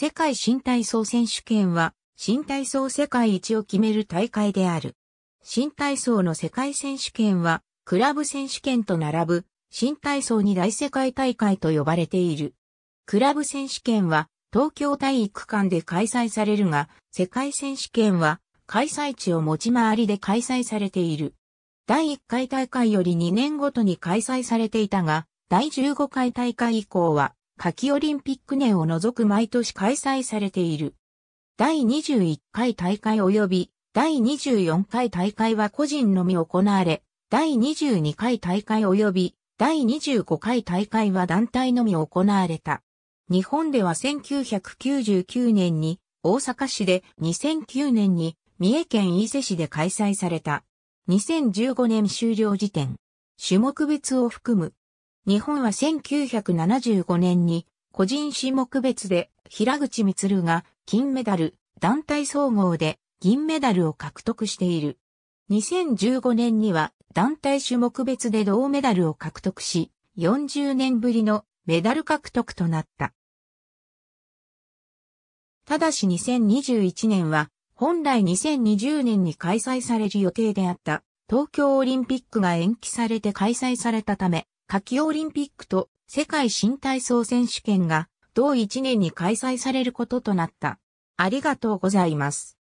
世界新体操選手権は、新体操世界一を決める大会である。新体操の世界選手権は、クラブ選手権と並ぶ、新体操に大世界大会と呼ばれている。クラブ選手権は、東京体育館で開催されるが、世界選手権は、開催地を持ち回りで開催されている。第1回大会より2年ごとに開催されていたが、第15回大会以降は、夏季オリンピック年を除く毎年開催されている。第21回大会及び第24回大会は個人のみ行われ、第22回大会及び第25回大会は団体のみ行われた。日本では1999年に大阪市で2009年に三重県伊勢市で開催された。2015年終了時点、種目別を含む日本は1975年に個人種目別で平口光が金メダル、団体総合で銀メダルを獲得している。2015年には団体種目別で銅メダルを獲得し、40年ぶりのメダル獲得となった。ただし2021年は、本来2020年に開催される予定であった東京オリンピックが延期されて開催されたため、夏季オリンピックと世界新体操選手権が同1年に開催されることとなった。ありがとうございます。